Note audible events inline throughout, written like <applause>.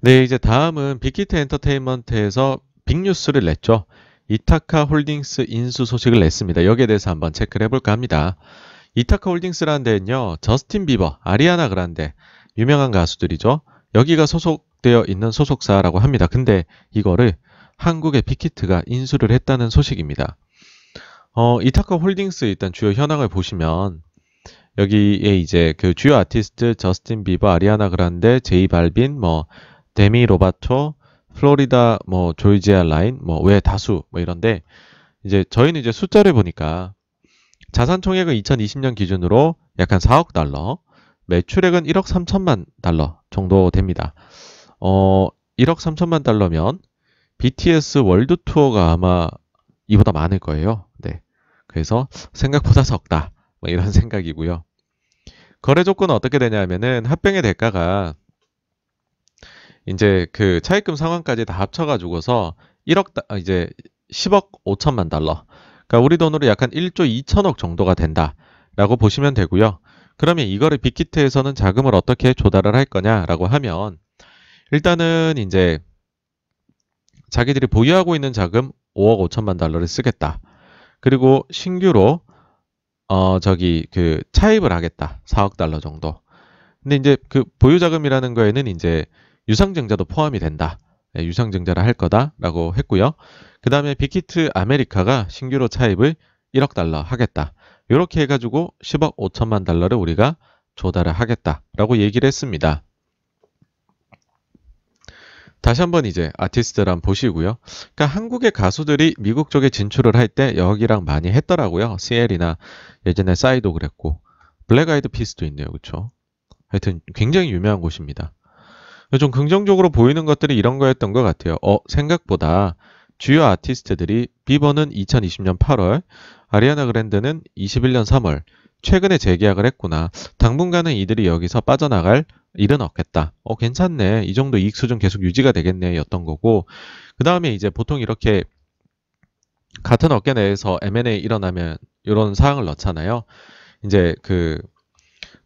네, 이제 다음은 빅히트 엔터테인먼트에서 빅뉴스를 냈죠. 이타카 홀딩스 인수 소식을 냈습니다. 여기에 대해서 한번 체크를 해볼까 합니다. 이타카 홀딩스라는 데는요, 저스틴 비버, 아리아나 그란데, 유명한 가수들이죠. 여기가 소속되어 있는 소속사라고 합니다. 근데 이거를 한국의 빅히트가 인수를 했다는 소식입니다. 어, 이타카 홀딩스 일단 주요 현황을 보시면 여기에 이제 그 주요 아티스트 저스틴 비버, 아리아나 그란데, 제이 발빈, 뭐 데미 로바토, 플로리다 뭐 조지아 라인 뭐외 다수 뭐 이런데 이제 저희는 이제 숫자를 보니까 자산 총액은 2020년 기준으로 약 한 4억 달러, 매출액은 1억 3천만 달러 정도 됩니다. 어, 1억 3천만 달러면 BTS 월드 투어가 아마 이보다 많을 거예요. 네. 그래서 생각보다 적다. 뭐 이런 <laughs> 생각이고요. 거래 조건은 어떻게 되냐면은 합병의 대가가 이제 그 차입금 상환까지 다 합쳐가지고서 1억 아, 이제 10억 5천만 달러. 그러니까 우리 돈으로 약한 1조 2천억 정도가 된다라고 보시면 되고요. 그러면 이거를 빅히트에서는 자금을 어떻게 조달을 할 거냐라고 하면 일단은 이제 자기들이 보유하고 있는 자금 5억 5천만 달러를 쓰겠다. 그리고 신규로 어 저기 그 차입을 하겠다. 4억 달러 정도. 근데 이제 그 보유 자금이라는 거에는 이제 유상증자도 포함이 된다. 예, 유상증자를할 거다라고 했고요. 그 다음에 빅히트 아메리카가 신규로 차입을 1억 달러 하겠다. 이렇게 해가지고 10억 5천만 달러를 우리가 조달을 하겠다라고 얘기를 했습니다. 다시 한번 이제 아티스트란 보시고요. 그러니까 한국의 가수들이 미국 쪽에 진출을 할 때 여기랑 많이 했더라고요. CL이나 예전에 싸이도 그랬고 블랙 아이드 피스도 있네요. 그렇죠? 하여튼 굉장히 유명한 곳입니다. 좀 긍정적으로 보이는 것들이 이런 거였던 것 같아요. 어, 생각보다 주요 아티스트들이 비버는 2020년 8월, 아리아나 그랜드는 21년 3월, 최근에 재계약을 했구나. 당분간은 이들이 여기서 빠져나갈 일은 없겠다. 어, 괜찮네. 이 정도 이익 수준 계속 유지가 되겠네. 였던 거고. 그 다음에 이제 보통 이렇게 같은 업계 내에서 M&A 일어나면 이런 사항을 넣잖아요. 이제 그,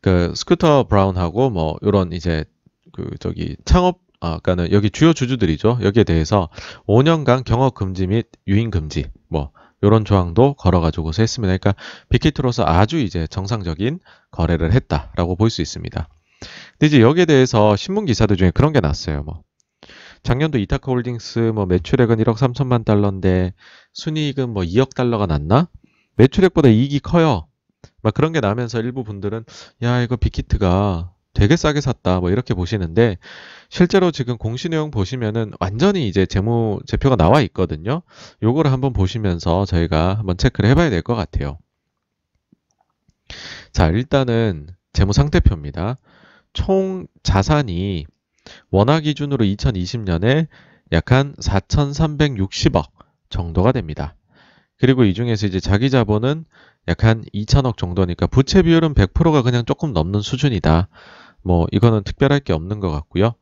그 스쿠터 브라운하고 뭐, 이런 이제 그 저기 창업 아, 까는 여기 주요 주주들이죠. 여기에 대해서 5년간 경업 금지 및 유인 금지 뭐 요런 조항도 걸어가지고서 했습니다. 그러니까 빅히트로서 아주 이제 정상적인 거래를 했다라고 볼 수 있습니다. 근데 이제 여기에 대해서 신문 기사들 중에 그런 게 났어요. 뭐 작년도 이타카 홀딩스 뭐 매출액은 1억 3천만 달러인데 순이익은 뭐 2억 달러가 났나? 매출액보다 이익이 커요. 막 그런 게 나면서 일부 분들은 야 이거 빅히트가 되게 싸게 샀다 뭐 이렇게 보시는데 실제로 지금 공시 내용 보시면은 완전히 이제 재무 제표가 나와 있거든요. 요거를 한번 보시면서 저희가 한번 체크를 해봐야 될 것 같아요. 자 일단은 재무 상태표입니다. 총 자산이 원화 기준으로 2020년에 약한 4,360억 정도가 됩니다. 그리고 이 중에서 이제 자기 자본은 약한2 0 0 0억 정도니까 부채 비율은 100%가 그냥 조금 넘는 수준이다. 뭐 이거는 특별할 게 없는 것 같고요.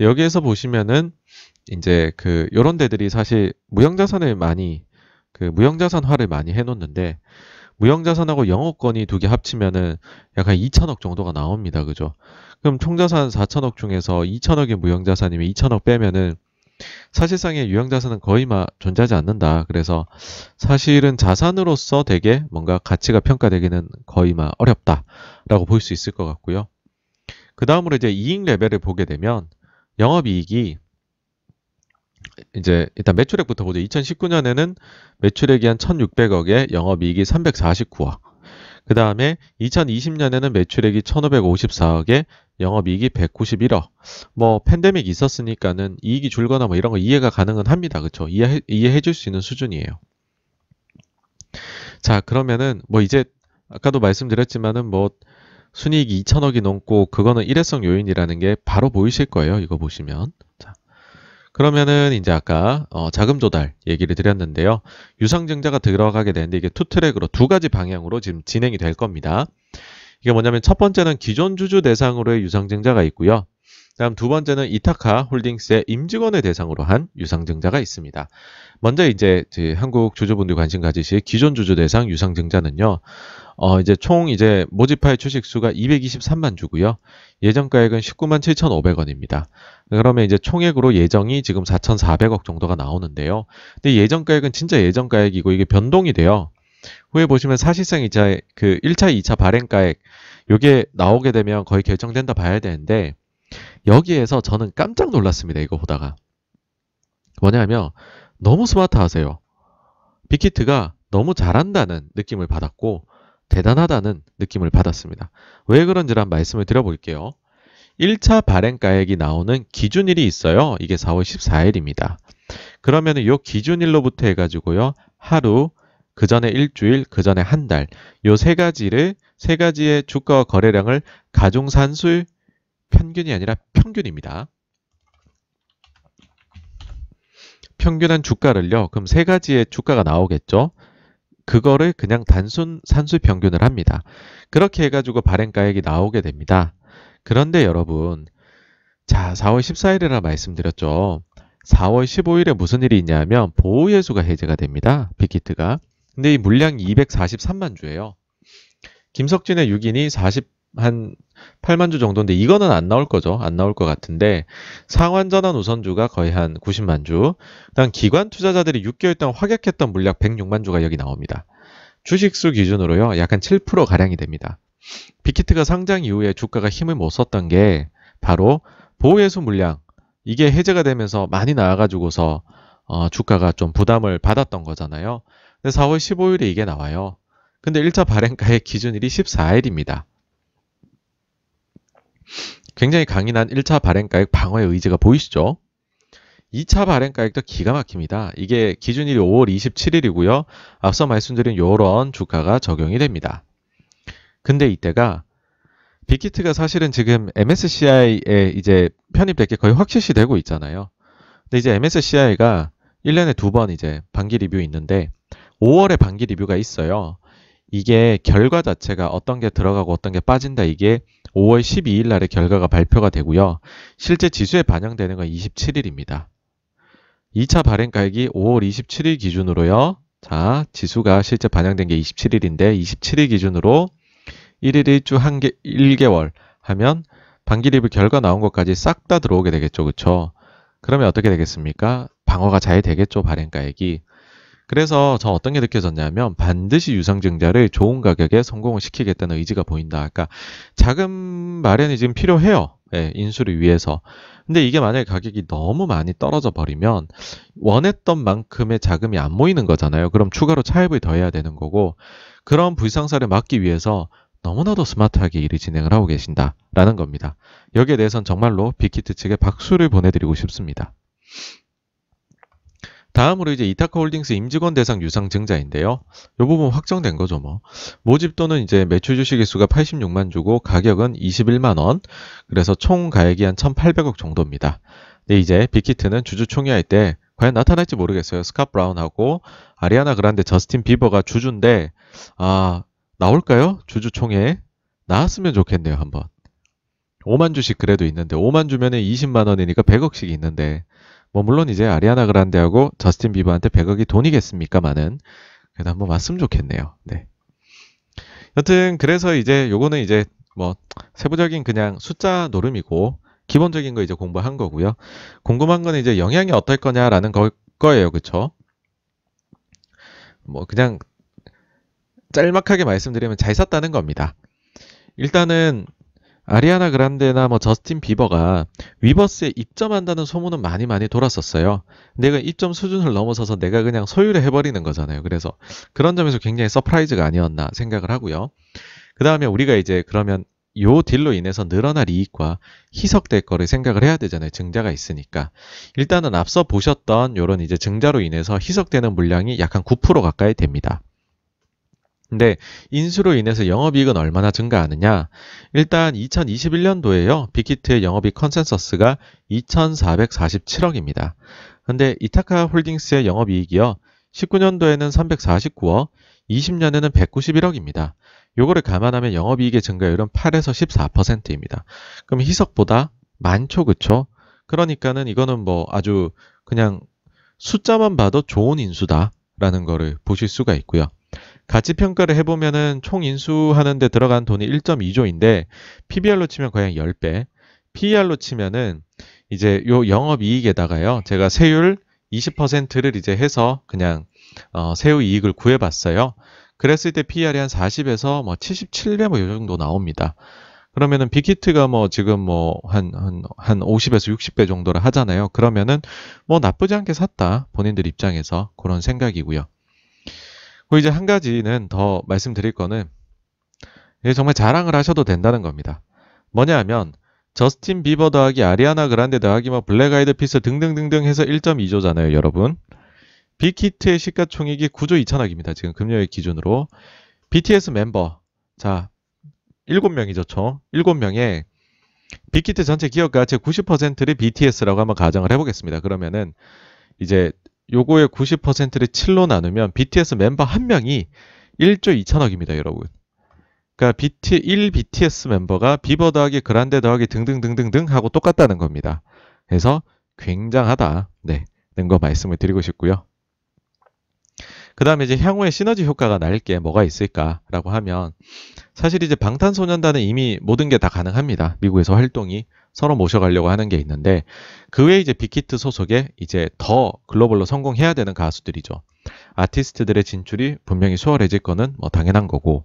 여기에서 보시면은 이제 그 요런 데들이 사실 무형자산을 많이 그 무형자산화를 많이 해놓는데 무형자산하고 영업권이 두 개 합치면은 약간 2천억 정도가 나옵니다. 그죠? 그럼 총자산 4천억 중에서 2천억이 무형자산이면 2천억 빼면은 사실상의 유형자산은 거의 마, 존재하지 않는다. 그래서 사실은 자산으로서 되게 뭔가 가치가 평가되기는 거의 마 어렵다라고 볼 수 있을 것 같고요. 그 다음으로 이제 이익 레벨을 보게 되면 영업이익이 이제 일단 매출액부터 보죠. 2019년에는 매출액이 한 1,600억에 영업이익이 349억. 그 다음에 2020년에는 매출액이 1,554억에 영업이익이 191억. 뭐 팬데믹 있었으니까는 이익이 줄거나 뭐 이런 거 이해가 가능은 합니다. 그쵸죠 이해 이해해 줄 수 있는 수준이에요. 자 그러면은 뭐 이제 아까도 말씀드렸지만은 뭐 순이익이 2천억이 넘고 그거는 일회성 요인이라는 게 바로 보이실 거예요. 이거 보시면. 자. 그러면은 이제 아까 어, 자금 조달 얘기를 드렸는데요. 유상증자가 들어가게 되는데 이게 투 트랙으로 두 가지 방향으로 지금 진행이 될 겁니다. 이게 뭐냐면 첫 번째는 기존 주주 대상으로의 유상증자가 있고요. 다음 두 번째는 이타카 홀딩스의 임직원을 대상으로 한 유상증자가 있습니다. 먼저 이제 그 한국 주주분들 관심 가지실 기존 주주 대상 유상증자는요. 어, 이제 총 이제 모집할 주식수가 223만 주고요. 예정가액은 19만 7,500원입니다. 그러면 이제 총액으로 예정이 지금 4,400억 정도가 나오는데요. 근데 예정가액은 진짜 예정가액이고 이게 변동이 돼요. 후에 보시면 사실상 이제 그 1차, 2차 발행가액 요게 나오게 되면 거의 결정된다 봐야 되는데 여기에서 저는 깜짝 놀랐습니다. 이거 보다가. 뭐냐면 너무 스마트하세요. 빅히트가 너무 잘한다는 느낌을 받았고 대단하다는 느낌을 받았습니다. 왜 그런지란 말씀을 드려볼게요. 1차 발행가액이 나오는 기준일이 있어요. 이게 4월 14일입니다. 그러면 은이 기준일로부터 해가지고요. 하루, 그 전에 일주일, 그 전에 한 달, 요 세 가지를, 세 가지의 주가와 거래량을 가중산술 평균이 아니라 평균입니다. 평균한 주가를요. 그럼 세 가지의 주가가 나오겠죠. 그거를 그냥 단순 산수 평균을 합니다. 그렇게 해가지고 발행가액이 나오게 됩니다. 그런데 여러분, 자, 4월 14일이라 말씀드렸죠. 4월 15일에 무슨 일이 있냐면 보호예수가 해제가 됩니다. 빅히트가. 근데 이 물량이 243만 주예요. 김석진의 6인이 40, 한 8만 주 정도인데 이거는 안 나올 거죠. 안 나올 것 같은데 상환 전환 우선주가 거의 한 90만 주. 그다음 기관 투자자들이 6개월 동안 확약했던 물약 106만 주가 여기 나옵니다. 주식수 기준으로요. 약간 7% 가량이 됩니다. 빅히트가 상장 이후에 주가가 힘을 못 썼던 게 바로 보호예수 물량 이게 해제가 되면서 많이 나와가지고서 어, 주가가 좀 부담을 받았던 거잖아요. 근데 4월 15일에 이게 나와요. 근데 1차 발행가의 기준일이 14일입니다. 굉장히 강인한 1차 발행가액 방어의 의지가 보이시죠? 2차 발행가액도 기가 막힙니다. 이게 기준일이 5월 27일이고요. 앞서 말씀드린 요런 주가가 적용이 됩니다. 근데 이때가 빅히트가 사실은 지금 MSCI에 이제 편입될 게 거의 확실시 되고 있잖아요. 근데 이제 MSCI가 1년에 두 번 이제 반기 리뷰 있는데 5월에 반기 리뷰가 있어요. 이게 결과 자체가 어떤 게 들어가고 어떤 게 빠진다 이게 5월 12일 날에 결과가 발표가 되고요. 실제 지수에 반영되는 건 27일입니다. 2차 발행 가액이 5월 27일 기준으로요. 자, 지수가 실제 반영된 게 27일인데 27일 기준으로 1일 1주 한 개, 1개월 하면 반기 리뷰 결과 나온 것까지 싹 다 들어오게 되겠죠. 그쵸? 그러면 어떻게 되겠습니까? 방어가 잘 되겠죠. 발행가액이. 그래서 저 어떤 게 느껴졌냐면 반드시 유상증자를 좋은 가격에 성공을 시키겠다는 의지가 보인다. 그러니까 자금 마련이 지금 필요해요. 예, 인수를 위해서. 근데 이게 만약에 가격이 너무 많이 떨어져 버리면 원했던 만큼의 자금이 안 모이는 거잖아요. 그럼 추가로 차입을 더 해야 되는 거고 그런 불상사를 막기 위해서 너무나도 스마트하게 일을 진행을 하고 계신다라는 겁니다. 여기에 대해서는 정말로 빅히트 측에 박수를 보내드리고 싶습니다. 다음으로 이제 이타카 홀딩스 임직원 대상 유상 증자인데요. 이 부분 확정된 거죠, 뭐. 모집 또는 이제 매출 주식 의수가 86만 주고 가격은 21만 원. 그래서 총 가액이 한 1,800억 정도입니다. 근 이제 빅히트는 주주 총회할 때 과연 나타날지 모르겠어요. 스카 브라운하고 아리아나 그란데 저스틴 비버가 주주인데 아, 나올까요? 주주 총회 나왔으면 좋겠네요, 한번. 5만 주씩 그래도 있는데 5만 주면 20만 원이니까 100억씩 있는데 뭐 물론 이제 아리아나 그란데하고 저스틴 비버한테 100억이 돈이겠습니까만은 그래도 한번 왔으면 좋겠네요. 네. 여튼 그래서 이제 요거는 이제 뭐 세부적인 그냥 숫자 노름이고 기본적인 거 이제 공부한 거고요. 궁금한 건 이제 영향이 어떨 거냐라는 거, 거예요. 그쵸? 뭐 그냥 짤막하게 말씀드리면 잘 샀다는 겁니다. 일단은 아리아나 그란데나 뭐 저스틴 비버가 위버스에 입점한다는 소문은 많이 많이 돌았었어요. 내가 그 입점 수준을 넘어서서 내가 그냥 소유를 해버리는 거잖아요. 그래서 그런 점에서 굉장히 서프라이즈가 아니었나 생각을 하고요. 그 다음에 우리가 이제 그러면 요 딜로 인해서 늘어날 이익과 희석될 거를 생각을 해야 되잖아요. 증자가 있으니까. 일단은 앞서 보셨던 요런 이제 증자로 인해서 희석되는 물량이 약 한 9% 가까이 됩니다. 근데 인수로 인해서 영업이익은 얼마나 증가하느냐? 일단 2021년도에요. 빅히트의 영업이익 컨센서스가 2,447억입니다. 근데 이타카 홀딩스의 영업이익이요. 19년도에는 349억, 20년에는 191억입니다. 요거를 감안하면 영업이익의 증가율은 8에서 14%입니다. 그럼 희석보다 많죠, 그쵸? 그러니까는 이거는 뭐 아주 그냥 숫자만 봐도 좋은 인수다라는 거를 보실 수가 있고요. 가치 평가를 해보면은 총 인수하는데 들어간 돈이 1.2조인데 PBR로 치면 거의 한 10배, PER로 치면은 이제 요 영업이익에다가요 제가 세율 20%를 이제 해서 그냥 어, 세후 이익을 구해봤어요. 그랬을 때 PER이 한 40에서 뭐 77배 뭐이 정도 나옵니다. 그러면은 빅히트가 뭐 지금 뭐 한 한 한 50에서 60배 정도를 하잖아요. 그러면은 뭐 나쁘지 않게 샀다 본인들 입장에서 그런 생각이고요. 그리고 이제 한 가지는 더 말씀드릴 거는 정말 자랑을 하셔도 된다는 겁니다. 뭐냐 하면 저스틴 비버 더하기 아리아나 그란데 더하기 뭐 블랙 아이드 피스 등등등등 해서 1.2조잖아요, 여러분. 빅히트의 시가총액이 9조 2천억입니다. 지금 금요일 기준으로. BTS 멤버. 자, 7명이죠, 총. 7명의 빅히트 전체 기업 가치의 90%를 BTS라고 한번 가정을 해보겠습니다. 그러면은 이제 요거의 90%를 7로 나누면 BTS 멤버 한 명이 1조 2천억입니다, 여러분. 그러니까 BT, 1 BTS 멤버가 비버 더하기 그란데 더하기 등등등등등 하고 똑같다는 겁니다. 그래서 굉장하다. 네. 는거 말씀을 드리고 싶고요. 그 다음에 이제 향후에 시너지 효과가 날 게 뭐가 있을까라고 하면 사실 이제 방탄소년단은 이미 모든 게 다 가능합니다. 미국에서 활동이. 서로 모셔가려고 하는 게 있는데 그 외에 이제 빅히트 소속에 이제 더 글로벌로 성공해야 되는 가수들이죠. 아티스트들의 진출이 분명히 수월해질 거는 뭐 당연한 거고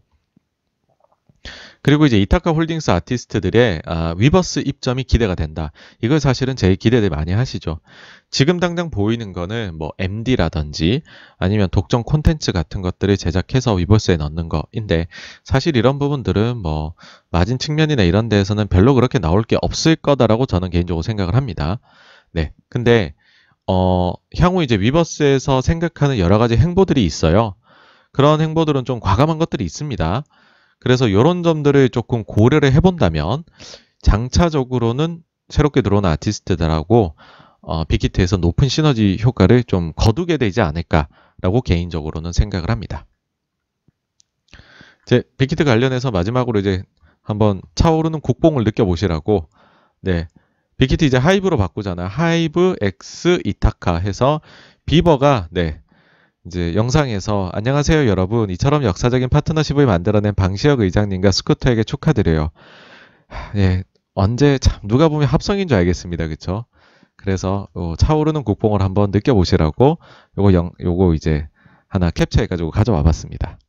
그리고 이제 이타카 홀딩스 아티스트들의 아, 위버스 입점이 기대가 된다. 이걸 사실은 제일 기대들 많이 하시죠. 지금 당장 보이는 거는 뭐 MD라든지 아니면 독점 콘텐츠 같은 것들을 제작해서 위버스에 넣는 거인데 사실 이런 부분들은 뭐 마진 측면이나 이런 데에서는 별로 그렇게 나올 게 없을 거다라고 저는 개인적으로 생각을 합니다. 네. 근데 어, 향후 이제 위버스에서 생각하는 여러 가지 행보들이 있어요. 그런 행보들은 좀 과감한 것들이 있습니다. 그래서 이런 점들을 조금 고려를 해본다면 장차적으로는 새롭게 들어온 아티스트들하고 어, 빅히트에서 높은 시너지 효과를 좀 거두게 되지 않을까라고 개인적으로는 생각을 합니다. 이제 빅히트 관련해서 마지막으로 이제 한번 차오르는 국뽕을 느껴보시라고 네 빅히트 이제 하이브로 바꾸잖아요. 하이브 X 이타카 해서 비버가 네 이제 영상에서 안녕하세요 여러분 이처럼 역사적인 파트너십을 만들어낸 방시혁 의장님과 스쿠터에게 축하드려요. 예, 언제 참 누가 보면 합성인 줄 알겠습니다, 그쵸 그래서 차오르는 국뽕을 한번 느껴보시라고 요거 영, 요거 이제 하나 캡처해가지고 가져와봤습니다.